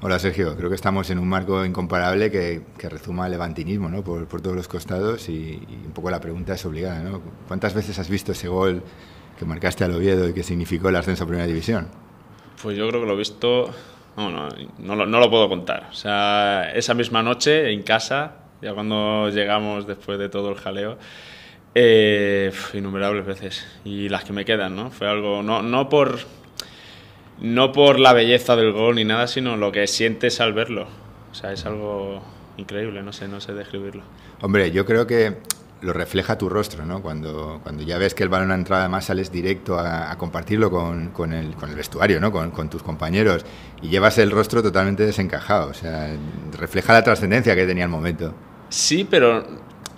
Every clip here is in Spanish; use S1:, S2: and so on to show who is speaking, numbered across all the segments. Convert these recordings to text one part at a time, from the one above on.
S1: Hola Sergio, creo que estamos en un marco incomparable que, que rezuma el levantinismo ¿no? por, todos los costados y, un poco la pregunta es obligada. ¿no? ¿Cuántas veces has visto ese gol que marcaste al Oviedo y que significó el ascenso a Primera División?
S2: Pues yo creo que lo he visto, no, no, lo, puedo contar. O sea, esa misma noche en casa, ya cuando llegamos después de todo el jaleo, eh, innumerables veces y las que me quedan, ¿no? Fue algo, no, no por no por la belleza del gol ni nada, sino lo que sientes al verlo. O sea, es algo increíble, no sé, no sé describirlo.
S1: Hombre, yo creo que lo refleja tu rostro, ¿no? Cuando, cuando ya ves que el balón ha entrado, además sales directo a, compartirlo con, el, con, el, vestuario, ¿no? Con, con, tus compañeros y llevas el rostro totalmente desencajado. O sea, refleja la trascendencia que tenía el momento.
S2: Sí, pero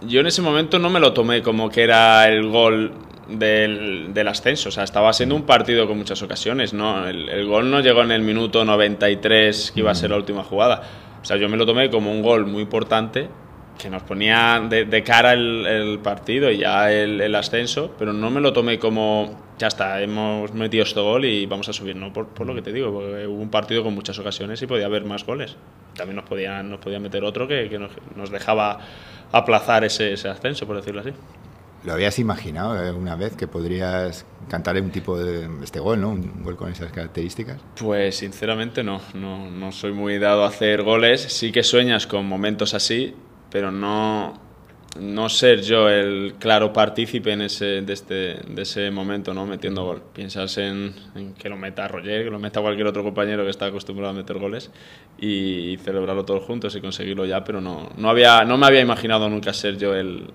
S2: yo en ese momento no me lo tomé como que era el gol del, ascenso. O sea, estaba siendo un partido con muchas ocasiones, ¿no? El, gol no llegó en el minuto 93, que iba a ser la mm. última jugada. O sea, yo me lo tomé como un gol muy importante que nos ponía de, cara el, partido y ya el, ascenso, pero no me lo tomé como, ya está, hemos metido este gol y vamos a subir, ¿no? Por, lo que te digo, porque hubo un partido con muchas ocasiones y podía haber más goles. También nos nos podía meter otro que, nos, dejaba aplazar ese ascenso, por decirlo así.
S1: ¿Lo habías imaginado alguna vez que podrías cantar un tipo de este gol, ¿no? un gol con esas características?
S2: Pues sinceramente no, no, soy muy dado a hacer goles, sí que sueñas con momentos así, pero no, no ser yo el claro partícipe en ese, de, este, ese momento, ¿no? Metiendo gol. Piensas en, que lo meta Roger, que lo meta cualquier otro compañero que está acostumbrado a meter goles y, y celebrarlo todos juntos y conseguirlo ya, pero no, no, había, no me había imaginado nunca ser yo el,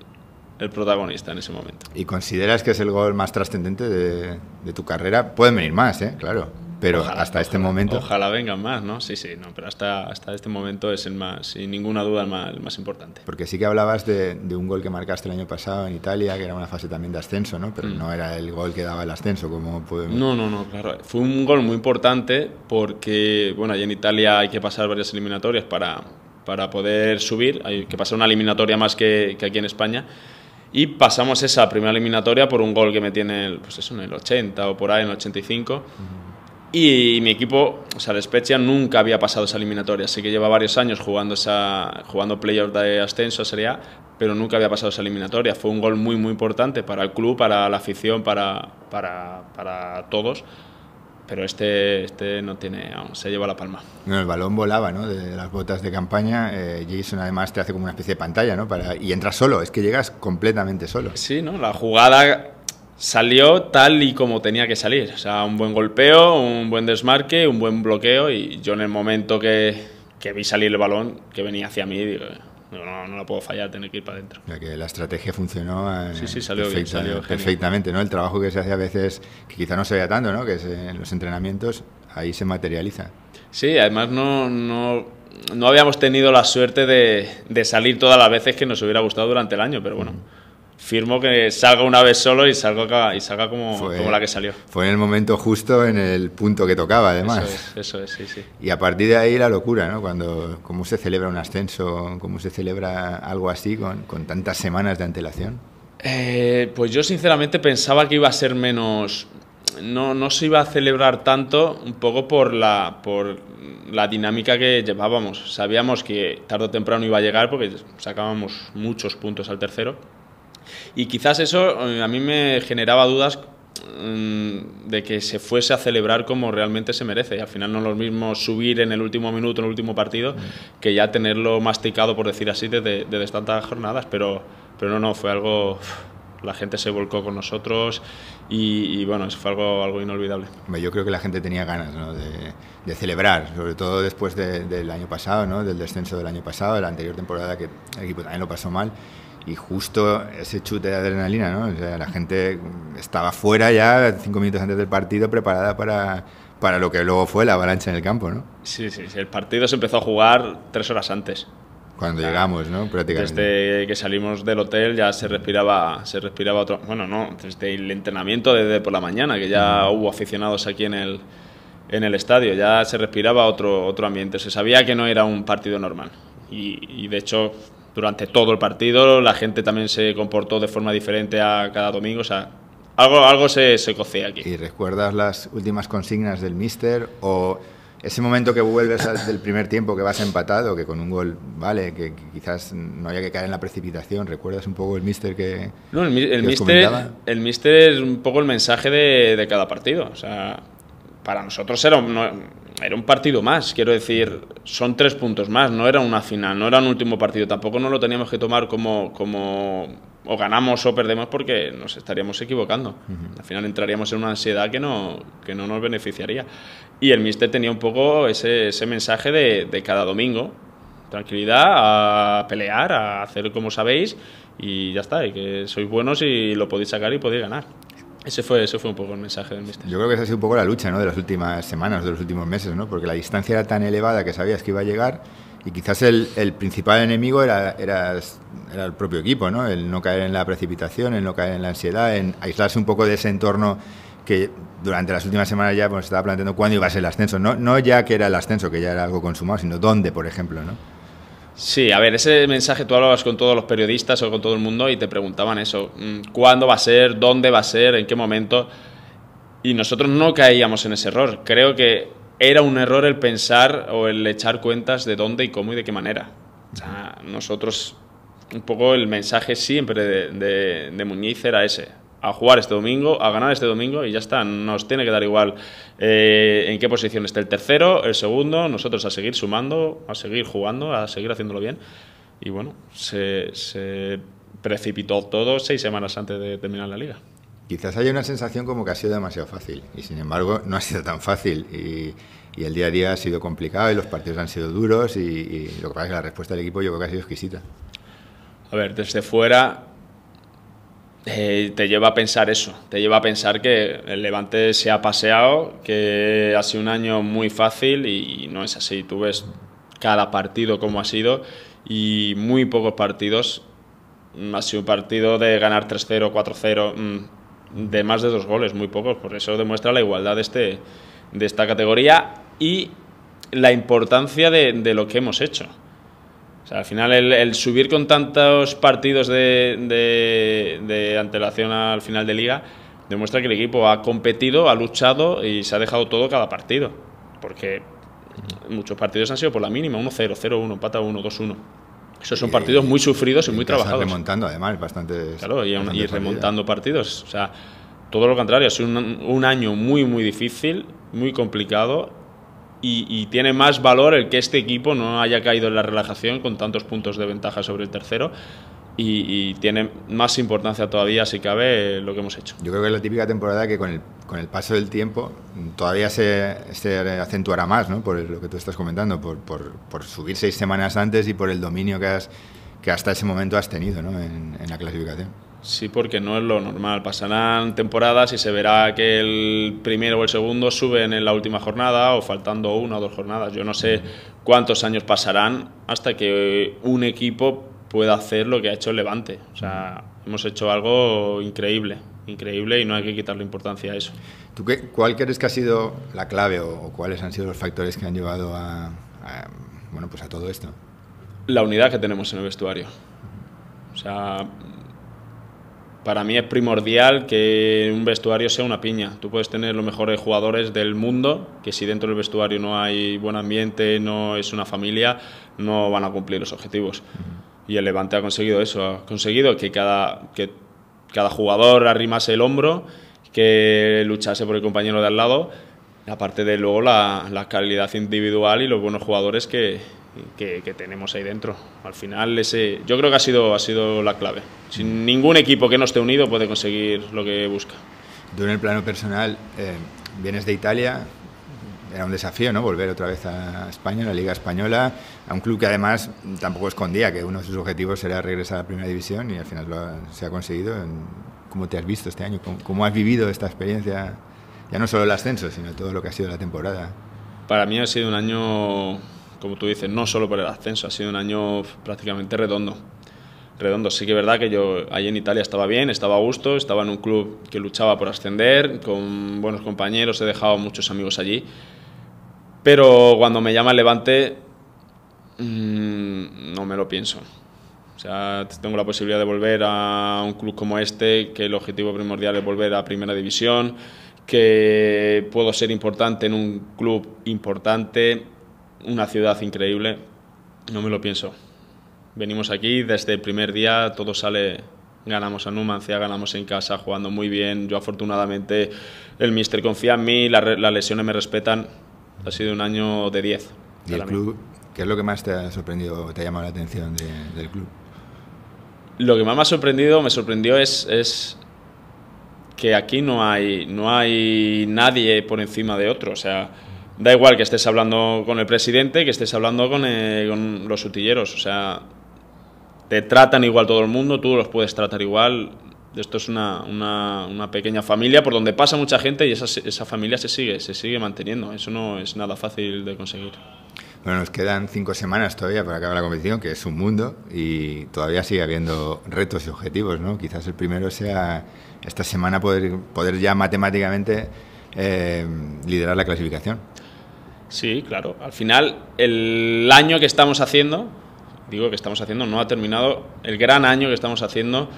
S2: el protagonista en ese momento.
S1: ¿Y consideras que es el gol más trascendente de, tu carrera? Pueden venir más, ¿eh? claro. Pero hasta este momento.
S2: Ojalá vengan más, ¿no? Sí, sí, no, pero hasta, hasta este momento es el más, sin ninguna duda, el más, importante.
S1: Porque sí que hablabas de, un gol que marcaste el año pasado en Italia, que era una fase también de ascenso, ¿no? Pero mm. no era el gol que daba el ascenso, como podemos. No, no, no, claro.
S2: Fue un gol muy importante porque, bueno, allí en Italia hay que pasar varias eliminatorias para, para poder subir, hay que pasar una eliminatoria más que, que aquí en España y pasamos esa primera eliminatoria por un gol que me tiene pues eso, en el 80 o por ahí en el 85. Y mi equipo, o sea, el Spezia nunca había pasado esa eliminatoria, así que lleva varios años jugando, esa, jugando playoffs de ascenso a pero nunca había pasado esa eliminatoria. Fue un gol muy, muy importante para el club, para la afición, para, para, para todos pero este, este no tiene, aún se lleva la palma.
S1: el balón volaba, ¿no? De las botas de campaña. Eh, Jason además te hace como una especie de pantalla, ¿no? Para, y entras solo, es que llegas completamente solo. Sí, ¿no?
S2: La jugada salió tal y como tenía que salir. O sea, un buen golpeo, un buen desmarque, un buen bloqueo. Y yo en el momento que, que vi salir el balón, que venía hacia mí, digo, no, no la puedo fallar, tener que ir
S1: para adentro. que la estrategia funcionó sí, perfectamente, ¿no? El trabajo que se hace a veces, que quizá no se vea tanto, ¿no? Que es, en los entrenamientos ahí se materializa.
S2: Sí, además no, no, habíamos tenido la suerte de, salir todas las veces que nos hubiera gustado durante el año, pero bueno. Mm firmo que salga una vez solo y salga, y salga como, la que salió.
S1: Fue en el momento justo, en el punto que tocaba, además.
S2: Eso es, eso sí, sí.
S1: Y a partir de ahí la locura, ¿no? Cuando, ¿Cómo se celebra un ascenso? ¿Cómo se celebra algo así con, tantas semanas de antelación?
S2: Eh, pues yo sinceramente pensaba que iba a ser menos... No, no se iba a celebrar tanto, un poco por la, por la dinámica que llevábamos. Sabíamos que tarde o temprano iba a llegar porque sacábamos muchos puntos al tercero y quizás eso eh, a mí me generaba dudas mm, de que se fuese a celebrar como realmente se merece. al final no es lo mismo subir en el último minuto, en el último partido, mm. que ya tenerlo masticado, por decir así, desde, tantas jornadas. Pero, pero no, no, fue algo... La gente se volcó con nosotros y, bueno, eso fue algo, algo inolvidable.
S1: Yo creo que la gente tenía ganas de, celebrar, sobre todo después del año pasado, ¿no? del descenso del año pasado, de la anterior temporada que el equipo también lo pasó mal y justo ese chute de adrenalina, ¿no? O sea, la gente estaba fuera ya cinco minutos antes del partido preparada para, para lo que luego fue la avalancha en el campo, ¿no?
S2: Sí, sí, El partido se empezó a jugar tres horas antes.
S1: Cuando llegamos, ¿no? Prácticamente.
S2: Desde que salimos del hotel ya se respiraba, se respiraba otro. Bueno, no, desde el entrenamiento desde por la mañana, que ya hubo aficionados aquí en el, en el estadio, ya se respiraba otro, otro ambiente. Se sabía que no era un partido normal. Y, y de hecho, durante todo el partido. La gente también se comportó de forma diferente a cada domingo. O sea, algo, algo se, se
S1: aquí. ¿Y recuerdas las últimas consignas del míster o ese momento que vuelves del primer tiempo que vas empatado, que con un gol, vale, que, quizás no haya que caer en la precipitación? ¿Recuerdas un poco el míster que.? No, el, el, míster,
S2: el es un poco el mensaje de, de cada partido. O sea para nosotros era un, partido más, quiero decir, son tres puntos más, no era una final, no era un último partido, tampoco no lo teníamos que tomar como, como o ganamos o perdemos porque nos estaríamos equivocando. Al final entraríamos en una ansiedad que no, nos beneficiaría. Y el Mister tenía un poco ese, mensaje de, cada domingo. Tranquilidad, a pelear, a hacer como sabéis y ya está, que sois buenos y lo podéis sacar y podéis ganar. Ese fue, eso fue un poco el mensaje del míster.
S1: Yo creo que esa ha sido un poco la lucha ¿no? de las últimas semanas, de los últimos meses, ¿no? porque la distancia era tan elevada que sabías que iba a llegar y quizás el, principal enemigo era, era, el propio equipo, ¿no? el no caer en la precipitación, el no caer en la ansiedad, en aislarse un poco de ese entorno que durante las últimas semanas ya pues, estaba planteando cuándo iba a ser el ascenso, no, no ya que era el ascenso, que ya era algo consumado, sino dónde, por ejemplo. ¿no?
S2: Sí, a ver, ese mensaje tú hablabas con todos los periodistas o con todo el mundo y te preguntaban eso, mm, ¿cuándo va a ser? ¿Dónde va a ser? ¿En qué momento? Y nosotros no caíamos en ese error. Creo que era un error el pensar o el echar cuentas de dónde y cómo y de qué manera. O sea, nosotros, un poco el mensaje siempre de, de Muñiz era ese, a jugar este domingo, a ganar este domingo y ya está. Nos tiene que dar igual eh, en qué posición esté el tercero, el segundo, nosotros a seguir sumando, a seguir jugando, a seguir haciéndolo bien. Y bueno, se, precipitó todo seis semanas antes de terminar la liga.
S1: Quizás haya una sensación como que ha sido demasiado fácil y sin embargo no ha sido tan fácil y, el día a día ha sido complicado y los partidos han sido duros y, y lo que pasa es que la respuesta del equipo yo creo que ha sido exquisita. A ver,
S2: desde fuera eh, te lleva a pensar eso, te lleva a pensar que el Levante se ha paseado, que ha sido un año muy fácil y, no es así. Tú ves cada partido como ha sido y muy pocos partidos. Mm, ha sido un partido de ganar 3-0, 4-0, mm, de más de dos goles, muy pocos. Por eso demuestra la igualdad de, este, de esta categoría y la importancia de lo que hemos hecho. O sea, al final el, subir con tantos partidos de, de, antelación al final de liga demuestra que el equipo ha competido, ha luchado y se ha dejado todo cada partido. Porque muchos partidos han sido por la mínima, 1-0, 0-1, pata 1, 2-1. Esos son partidos muy sufridos y, muy trabajados. remontando
S1: además bastante. Claro, y, remontando
S2: partidos. O sea, todo lo contrario, ha sido un, un año muy, muy difícil, muy complicado y, tiene más valor el que este equipo no haya caído en la relajación con tantos puntos de ventaja sobre el tercero. Y, tiene más importancia todavía, si cabe, lo que hemos hecho. Yo creo que es la típica
S1: temporada que con el, paso del tiempo todavía se, acentuará más, por lo que tú estás comentando, por, subir seis semanas antes y por el dominio que, hasta ese momento has tenido en la clasificación.
S2: Sí, porque no es lo normal. Pasarán temporadas y se verá que el primero o el segundo suben en la última jornada o faltando una o dos jornadas. Yo no sé cuántos años pasarán hasta que un equipo pueda hacer lo que ha hecho el Levante. O sea, hemos hecho algo increíble, increíble y no hay que quitarle importancia a eso.
S1: ¿Tú qué, cuál crees que ha sido la clave o, cuáles han sido los factores que han llevado a, bueno, pues a todo esto? La unidad que tenemos en el vestuario. O
S2: sea, para mí es primordial que un vestuario sea una piña. Tú puedes tener los mejores jugadores del mundo, que si dentro del vestuario no hay buen ambiente, no es una familia, no van a cumplir los objetivos. Y el Levante ha conseguido eso, ha conseguido que cada, que cada jugador arrimase el hombro, que luchase por el compañero de al lado, aparte de luego la, la calidad individual y los buenos jugadores que, que, tenemos ahí dentro. Al final, ese, yo creo que ha sido, ha sido
S1: la clave. Sin ningún equipo que no esté unido puede conseguir lo que busca. Tú en el plano personal, eh, vienes de Italia, era un desafío, ¿no? Volver otra vez a España, a la Liga Española, a un club que además tampoco escondía que uno de sus objetivos era regresar a la Primera División y al final se ha conseguido. ¿Cómo te has visto este año? ¿Cómo has vivido esta experiencia? Ya no solo el ascenso, sino todo lo que ha sido la temporada.
S2: Para mí ha sido un año como tú dices, no solo por el ascenso, ha sido un año prácticamente redondo. Redondo, sí que es verdad que yo ahí en Italia estaba bien, estaba a gusto, estaba en un club que luchaba por ascender, con buenos compañeros, he dejado muchos amigos allí. Pero cuando me llama el Levante, mm, no me lo pienso. O sea, tengo la posibilidad de volver a un club como este, que el objetivo primordial es volver a Primera División, que puedo ser importante en un club importante, una ciudad increíble, no me lo pienso. Venimos aquí, desde el primer día todo sale, ganamos a Numancia, ganamos en casa, jugando muy bien. Yo afortunadamente, el mister confía en mí, las, lesiones me respetan. Ha sido un año de 10. ¿Y el club?
S1: ¿Qué es lo que más te ha sorprendido, te ha llamado la atención del club?
S2: Lo que más me ha sorprendido, me sorprendió es, es que aquí no hay, no hay nadie por encima de otro. O sea, da igual que estés hablando con el presidente, que estés hablando con, eh, los sutilleros, o sea, te tratan igual todo el mundo, tú los puedes tratar igual. Esto es una, una, pequeña familia por donde pasa mucha gente y esa, esa, familia se sigue, se sigue manteniendo. Eso no es nada fácil de conseguir.
S1: Bueno, nos quedan cinco semanas todavía para acabar la competición, que es un mundo, y todavía sigue habiendo retos y objetivos, ¿no? Quizás el primero sea esta semana poder, poder ya matemáticamente eh, liderar la clasificación.
S2: Sí, claro. Al final, el año que estamos haciendo, digo que estamos haciendo, no ha terminado, el gran año que estamos haciendo,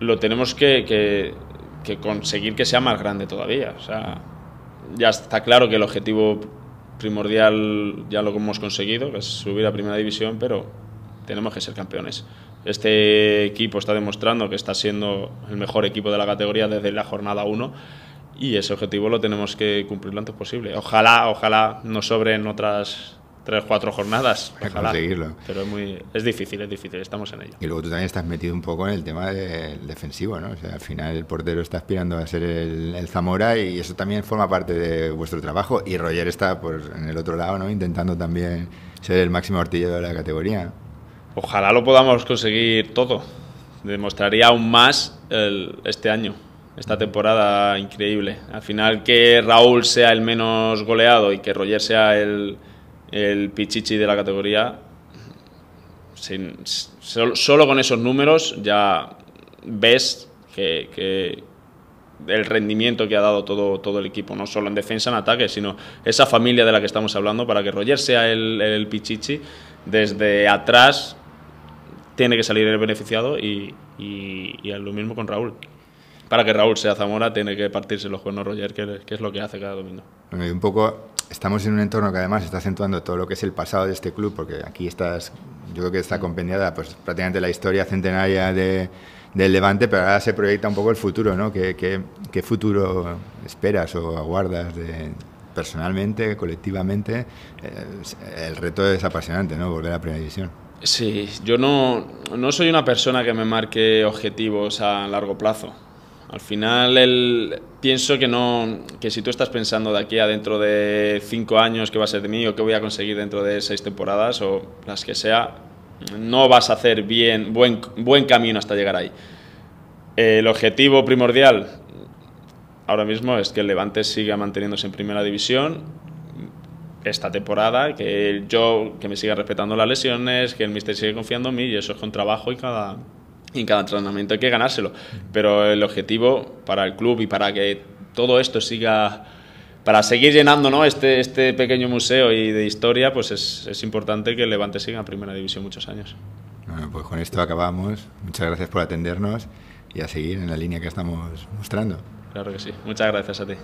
S2: lo tenemos que, conseguir que sea más grande todavía. sea, ya está claro que el objetivo primordial ya lo hemos conseguido, que es subir a primera división, pero tenemos que ser campeones. Este equipo está demostrando que está siendo el mejor equipo de la categoría desde la jornada 1 y ese objetivo lo tenemos que cumplir lo antes posible. Ojalá, ojalá no sobren otras tres, cuatro jornadas. Para ojalá. conseguirlo. Pero es, muy, es difícil, es difícil, estamos en ello.
S1: Y luego tú también estás metido un poco en el tema del defensivo, ¿no? O sea, al final el portero está aspirando a ser el, Zamora y eso también forma parte de vuestro trabajo. Y Roger está pues, en el otro lado, ¿no? Intentando también ser el máximo artillero de la categoría.
S2: Ojalá lo podamos conseguir todo. Demostraría aún más este año esta temporada increíble. Al final que Raúl sea el menos goleado y que Roger sea el, pichichi de la categoría, solo, con esos números ya ves que, que, el rendimiento que ha dado todo, todo el equipo, no solo en defensa, en ataque, sino esa familia de la que estamos hablando, para que Roger sea el, pichichi, desde atrás tiene que salir el beneficiado y lo mismo con Raúl para que Raúl sea Zamora, tiene que partirse los cuernos Roger, que, es lo que hace cada domingo.
S1: un poco estamos en un entorno que además está acentuando todo lo que es el pasado de este club, porque aquí estás, yo creo que está compendiada pues, prácticamente la historia centenaria del Levante, pero ahora se proyecta un poco el futuro, ¿no? ¿Qué, futuro esperas o aguardas personalmente, colectivamente? Eh, el reto es apasionante, ¿no? Volver a la Primera División. Sí,
S2: yo no soy una persona que me marque objetivos a largo plazo. Al final el, pienso que no que si tú estás pensando de aquí a dentro de cinco años qué va a ser de mí o qué voy a conseguir dentro de seis temporadas o las que sea, no vas a hacer bien buen, buen camino hasta llegar ahí. El objetivo primordial ahora mismo es que el Levante siga manteniéndose en primera división esta temporada, que yo que me siga respetando las lesiones, que el míster siga confiando en mí y eso es con trabajo y cada y en cada entrenamiento hay que ganárselo. Pero el objetivo para el club y para que todo esto siga, para seguir llenando ¿no? este, este pequeño museo y de historia, pues es, es importante que Levante siga en primera división muchos años.
S1: Bueno, pues con esto acabamos. Muchas gracias por atendernos y a seguir en la línea que estamos mostrando.
S2: Claro que sí. Muchas gracias a ti.